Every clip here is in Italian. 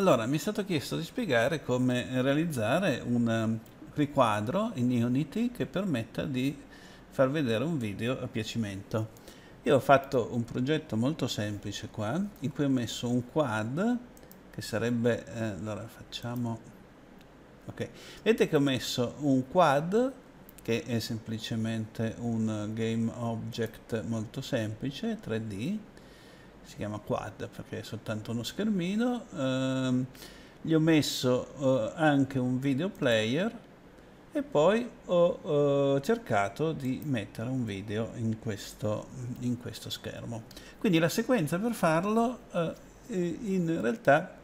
Allora, mi è stato chiesto di spiegare come realizzare un ehm, riquadro in Unity che permetta di far vedere un video a piacimento. Io ho fatto un progetto molto semplice qua, in cui ho messo un quad, che sarebbe... Eh, allora, facciamo... Ok, vedete che ho messo un quad, che è semplicemente un eh, game object molto semplice, 3D, si chiama quad perché è soltanto uno schermino ehm, gli ho messo eh, anche un video player e poi ho eh, cercato di mettere un video in questo, in questo, schermo quindi la sequenza per farlo eh, in realtà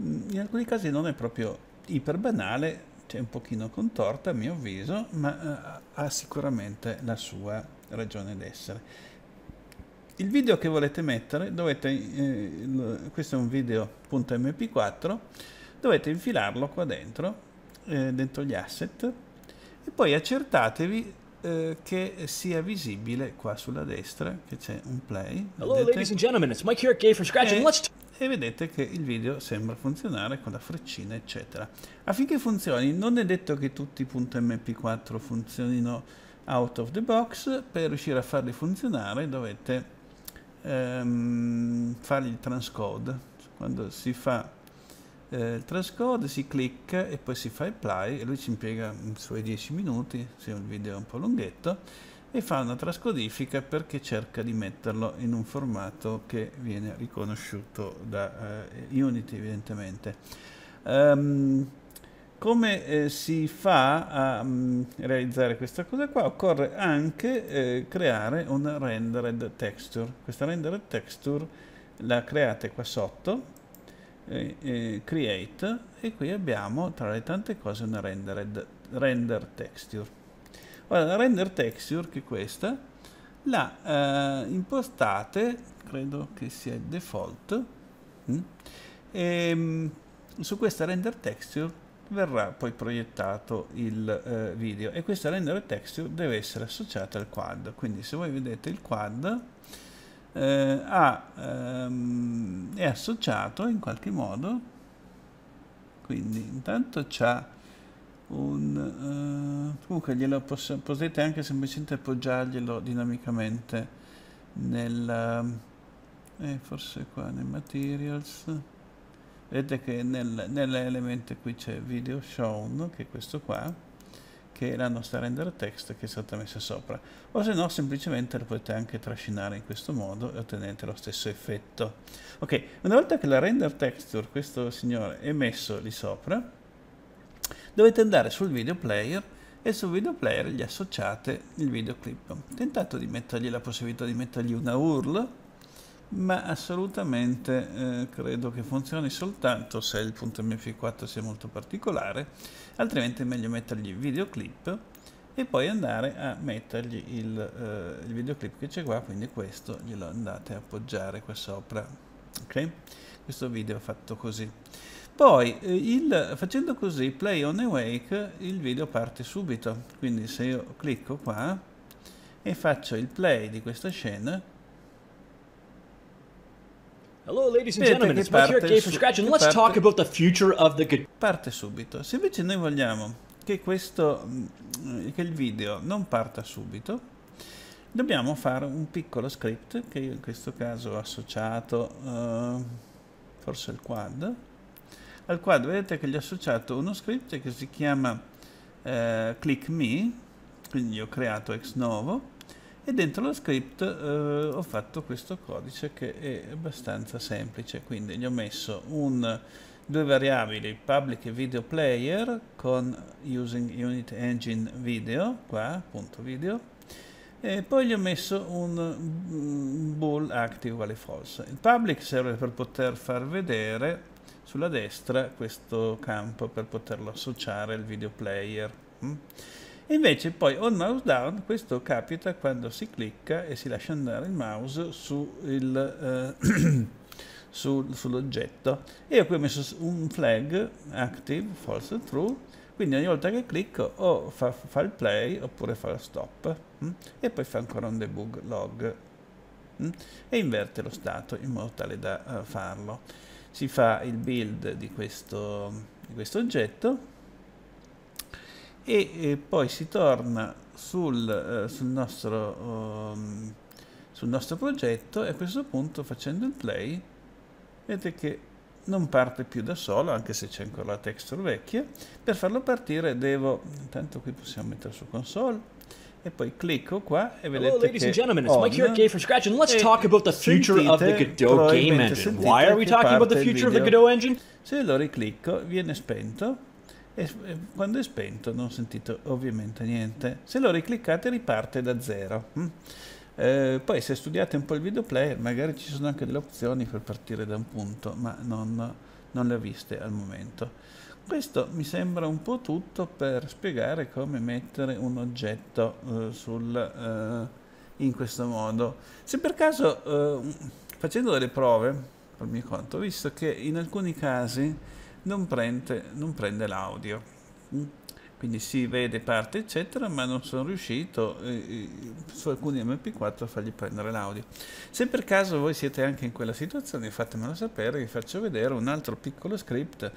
mm, in alcuni casi non è proprio iper banale c'è un pochino contorta a mio avviso ma eh, ha sicuramente la sua ragione d'essere il video che volete mettere dovete eh, questo è un video.mp4 dovete infilarlo qua dentro eh, dentro gli asset e poi accertatevi eh, che sia visibile qua sulla destra che c'è un play e, eh, e vedete che il video sembra funzionare con la freccina eccetera affinché funzioni non è detto che tutti i .mp4 funzionino out of the box per riuscire a farli funzionare dovete ehm, fare il transcode. Quando si fa eh, il transcode si clicca e poi si fa apply e lui ci impiega i suoi 10 minuti, se il video è un po' lunghetto, e fa una trascodifica perché cerca di metterlo in un formato che viene riconosciuto da eh, Unity evidentemente. Um, come eh, si fa a mh, mm, realizzare questa cosa qua? Occorre anche eh, creare un rendered texture. Questa rendered texture la create qua sotto, eh, eh, create, e qui abbiamo tra le tante cose una rendered, render texture. Ora la render texture, che è questa, la eh, impostate, credo che sia default, mh, mm, e, ehm, mh, su questa render texture verrà poi proiettato il eh, video e questa render texture deve essere associata al quad quindi se voi vedete il quad eh, ha, ehm, è associato in qualche modo quindi intanto c'ha un eh, comunque glielo potete anche semplicemente appoggiarglielo dinamicamente nel eh, forse qua nei materials vedete che nel, nell'element qui c'è video shown che è questo qua che è la nostra render text che è stata messa sopra o se no semplicemente lo potete anche trascinare in questo modo e ottenete lo stesso effetto ok una volta che la render texture questo signore è messo lì sopra dovete andare sul video player e sul video player gli associate il videoclip tentate di mettergli la possibilità di mettergli una URL ma assolutamente eh, credo che funzioni soltanto se il punto mp4 sia molto particolare altrimenti è meglio mettergli videoclip e poi andare a mettergli il, eh, il videoclip che c'è qua quindi questo glielo andate a appoggiare qua sopra ok questo video fatto così poi eh, il, facendo così play on awake il video parte subito quindi se io clicco qua e faccio il play di questa scena Hello ladies and gentlemen, it's Matthias Gay from Scratch and let's parte... talk about the future of the Parte subito. Se invece noi vogliamo che questo mm, che il video non parta subito, dobbiamo fare un piccolo script che io in questo caso ho associato uh, forse al quad. Al quad vedete che gli ho associato uno script che si chiama uh, click me, quindi ho creato ex novo e dentro lo script eh, ho fatto questo codice che è abbastanza semplice quindi gli ho messo un, due variabili public e video player con using unit engine video qua appunto video e poi gli ho messo un bool active uguale false il public serve per poter far vedere sulla destra questo campo per poterlo associare al video player mm? invece poi on mouse down, questo capita quando si clicca e si lascia andare il mouse su il, eh, sul, sull'oggetto. E io qui ho messo un flag active, false true, quindi ogni volta che clicco o fa, fa il play oppure fa lo stop mh? Mm, e poi fa ancora un debug log mh? Mm, e inverte lo stato in modo tale da uh, farlo. Si fa il build di questo, di questo oggetto e, eh, poi si torna sul, eh, sul, nostro, um, sul nostro progetto e a questo punto facendo il play vedete che non parte più da solo, anche se c'è ancora la texture vecchia. Per farlo partire devo, intanto qui possiamo mettere su console, e poi clicco qua e vedete Hello, ladies and it's Mike here at Gay from Scratch and let's talk about the future of the Godot game engine. Why are we talking about the future of the Godot engine? Se lo riclicco viene spento e quando è spento non sentite ovviamente niente. Se lo ricliccate riparte da zero. Mm? Eh, poi se studiate un po' il video player magari ci sono anche delle opzioni per partire da un punto, ma non, non le ho viste al momento. Questo mi sembra un po' tutto per spiegare come mettere un oggetto eh, sul, eh, in questo modo. Se per caso, eh, facendo delle prove, per mio conto, ho visto che in alcuni casi non prende, non prende l'audio mm. quindi si vede parte eccetera ma non sono riuscito eh, eh su alcuni mp4 a fargli prendere l'audio se per caso voi siete anche in quella situazione fatemelo sapere vi faccio vedere un altro piccolo script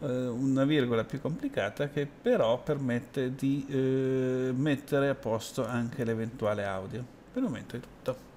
eh, una virgola più complicata che però permette di eh, mettere a posto anche l'eventuale audio per il momento è tutto